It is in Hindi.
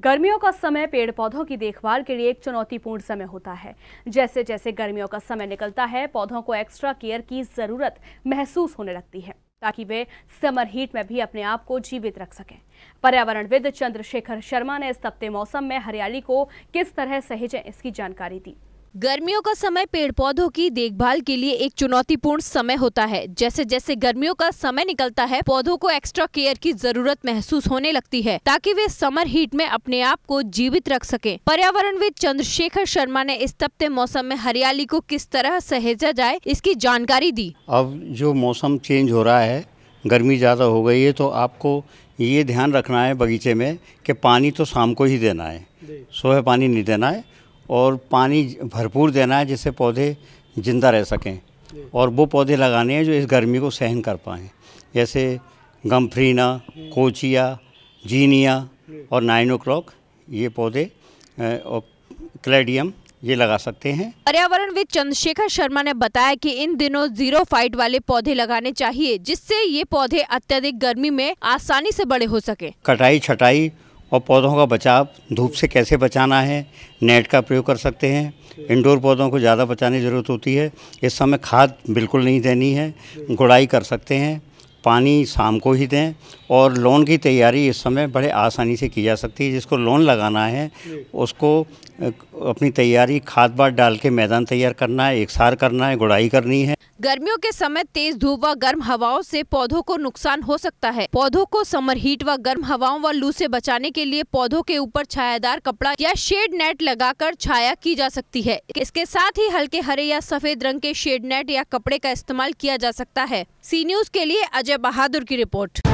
गर्मियों का समय पेड़ पौधों की देखभाल के लिए एक चुनौतीपूर्ण समय होता है जैसे जैसे गर्मियों का समय निकलता है पौधों को एक्स्ट्रा केयर की ज़रूरत महसूस होने लगती है ताकि वे समर हीट में भी अपने आप को जीवित रख सकें पर्यावरणविद चंद्रशेखर शर्मा ने इस तपते मौसम में हरियाली को किस तरह सहेजें इसकी जानकारी दी गर्मियों का समय पेड़ पौधों की देखभाल के लिए एक चुनौतीपूर्ण समय होता है जैसे जैसे गर्मियों का समय निकलता है पौधों को एक्स्ट्रा केयर की जरूरत महसूस होने लगती है ताकि वे समर हीट में अपने आप को जीवित रख सकें। पर्यावरणविद चंद्रशेखर शर्मा ने इस तपते मौसम में हरियाली को किस तरह सहेजा जाए इसकी जानकारी दी अब जो मौसम चेंज हो रहा है गर्मी ज़्यादा हो गई है तो आपको ये ध्यान रखना है बगीचे में की पानी तो शाम को ही देना है सुबह पानी नहीं देना है और पानी भरपूर देना है जिससे पौधे ज़िंदा रह सकें और वो पौधे लगाने हैं जो इस गर्मी को सहन कर पाएँ जैसे गम्फ्रीना कोचिया जीनिया और नाइन ओ क्लॉक ये पौधे और क्लेडियम ये लगा सकते हैं पर्यावरणविद चंद्रशेखर शर्मा ने बताया कि इन दिनों जीरो फाइट वाले पौधे लगाने चाहिए जिससे ये पौधे अत्यधिक गर्मी में आसानी से बड़े हो सके कटाई छटाई और पौधों का बचाव धूप से कैसे बचाना है नेट का प्रयोग कर सकते हैं इंडोर पौधों को ज़्यादा बचाने की ज़रूरत होती है इस समय खाद बिल्कुल नहीं देनी है गुड़ाई कर सकते हैं पानी शाम को ही दें और लोन की तैयारी इस समय बड़े आसानी से की जा सकती है जिसको लोन लगाना है उसको अपनी तैयारी खाद बाद डाल के मैदान तैयार करना है एक सार करना है गुड़ाई करनी है गर्मियों के समय तेज धूप व गर्म हवाओं से पौधों को नुकसान हो सकता है पौधों को समर हीट व गर्म हवाओं व लू से बचाने के लिए पौधों के ऊपर छायादार कपड़ा या शेड नेट लगाकर छाया की जा सकती है इसके साथ ही हल्के हरे या सफेद रंग के शेड नेट या कपड़े का इस्तेमाल किया जा सकता है सी न्यूज के लिए अजय बहादुर की रिपोर्ट